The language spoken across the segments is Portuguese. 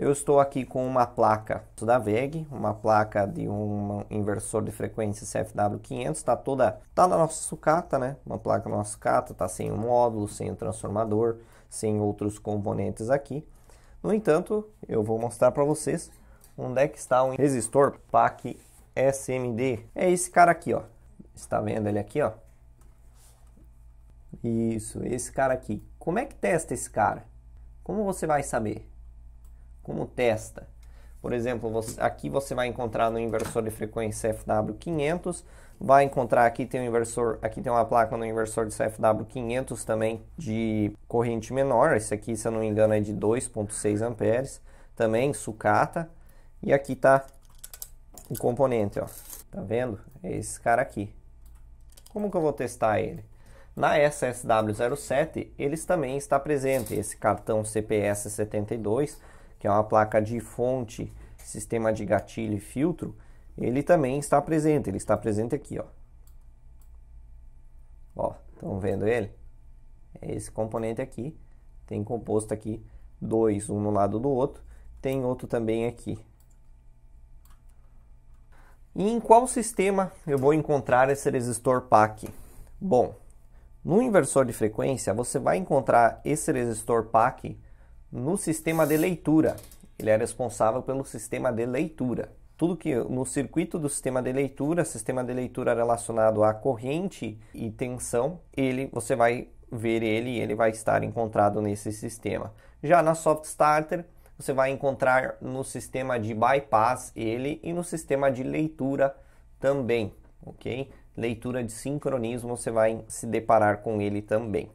Eu estou aqui com uma placa da VEG, uma placa de um inversor de frequência CFW500, está toda, está na nossa sucata, né? Uma placa na nossa sucata, está sem o módulo, sem o transformador, sem outros componentes aqui. No entanto, eu vou mostrar para vocês onde é que está o resistor PAC SMD. É esse cara aqui, ó. Está vendo ele aqui, ó? Isso, esse cara aqui. Como é que testa esse cara? Como você vai saber? como testa. Por exemplo, você, aqui você vai encontrar no inversor de frequência FW500, vai encontrar aqui tem um inversor, aqui tem uma placa no inversor de CFW500 também de corrente menor, esse aqui, se eu não me engano, é de 2.6 amperes, também sucata. E aqui tá o componente, ó. Tá vendo? É esse cara aqui. Como que eu vou testar ele? Na SSW07, eles também está presente esse cartão CPS 72 que é uma placa de fonte, sistema de gatilho e filtro, ele também está presente, ele está presente aqui, ó. Ó, estão vendo ele? É esse componente aqui, tem composto aqui dois, um no lado do outro, tem outro também aqui. E em qual sistema eu vou encontrar esse resistor PAC? Bom, no inversor de frequência você vai encontrar esse resistor PAC no sistema de leitura. Ele é responsável pelo sistema de leitura. Tudo que no circuito do sistema de leitura, sistema de leitura relacionado à corrente e tensão, ele você vai ver ele e ele vai estar encontrado nesse sistema. Já na Soft Starter, você vai encontrar no sistema de bypass ele e no sistema de leitura também, ok? Leitura de sincronismo, você vai se deparar com ele também.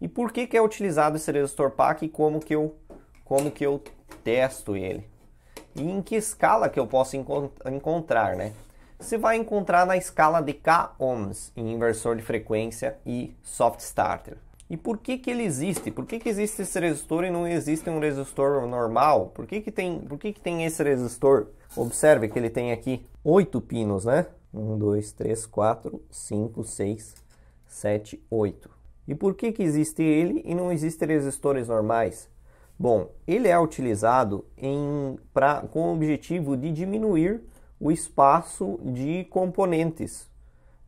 E por que, que é utilizado esse resistor PAC e como que eu, como que eu testo ele? E em que escala que eu posso encont encontrar, né? Você vai encontrar na escala de K ohms em inversor de frequência e soft starter. E por que que ele existe? Por que que existe esse resistor e não existe um resistor normal? Por que que tem, por que que tem esse resistor? Observe que ele tem aqui oito pinos, né? Um, dois, três, quatro, cinco, seis, sete, oito. E por que, que existe ele e não existem resistores normais? Bom, ele é utilizado em, pra, com o objetivo de diminuir o espaço de componentes.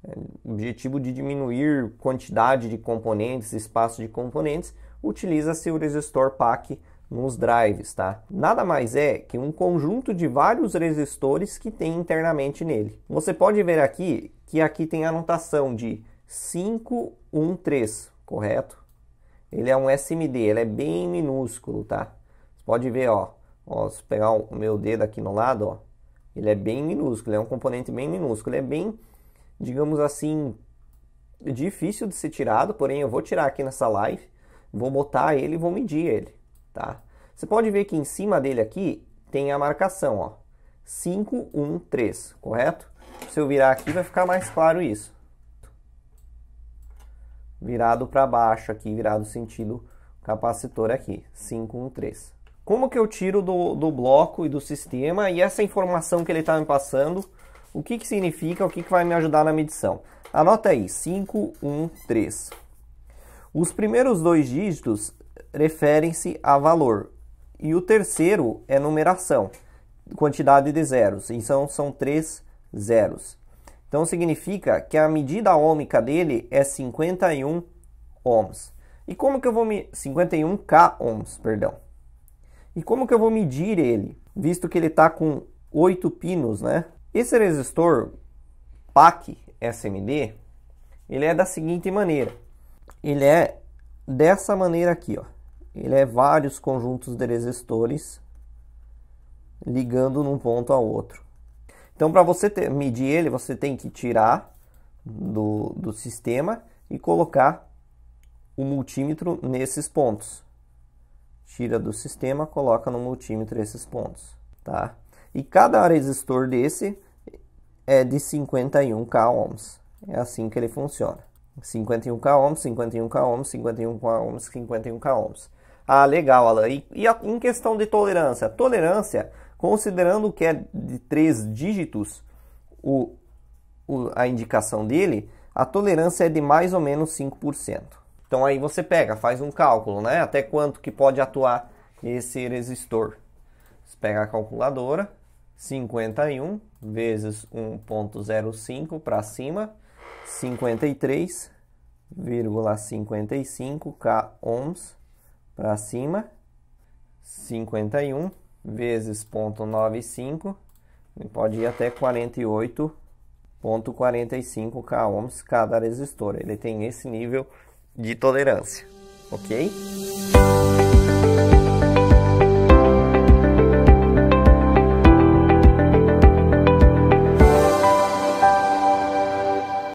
É, objetivo de diminuir quantidade de componentes, espaço de componentes, utiliza-se o resistor PAC nos drives, tá? Nada mais é que um conjunto de vários resistores que tem internamente nele. Você pode ver aqui que aqui tem a anotação de 513 correto? Ele é um SMD, ele é bem minúsculo, tá? Você pode ver, ó, ó, se pegar o meu dedo aqui no lado, ó, ele é bem minúsculo, é um componente bem minúsculo, ele é bem, digamos assim, difícil de ser tirado, porém eu vou tirar aqui nessa live, vou botar ele e vou medir ele, tá? Você pode ver que em cima dele aqui tem a marcação, ó, 513, correto? Se eu virar aqui vai ficar mais claro isso virado para baixo aqui, virado sentido capacitor aqui, 513. Como que eu tiro do, do bloco e do sistema e essa informação que ele está me passando, o que, que significa, o que, que vai me ajudar na medição? Anota aí, 513. Os primeiros dois dígitos referem-se a valor e o terceiro é numeração, quantidade de zeros, então são três zeros. Então significa que a medida ômica dele é 51 ohms. E como que eu vou me 51 k ohms, perdão. E como que eu vou medir ele, visto que ele está com 8 pinos, né? Esse resistor PAC SMD, ele é da seguinte maneira. Ele é dessa maneira aqui, ó. Ele é vários conjuntos de resistores ligando num ponto ao outro. Então, para você ter, medir ele, você tem que tirar do, do sistema e colocar o multímetro nesses pontos. Tira do sistema, coloca no multímetro esses pontos, tá? E cada resistor desse é de 51k ohms. É assim que ele funciona. 51k ohms, 51k ohms, 51k ohms, 51k ohms. Ah, legal, Alan. E, e a, em questão de tolerância? Tolerância Considerando que é de três dígitos o, o, a indicação dele, a tolerância é de mais ou menos 5%. Então aí você pega, faz um cálculo, né? Até quanto que pode atuar esse resistor. Você pega a calculadora, 51 vezes 1.05 para cima, 53,55 k ohms para cima, 51 vezes 0.95, pode ir até 48.45 k ohms cada resistor. Ele tem esse nível de tolerância, ok?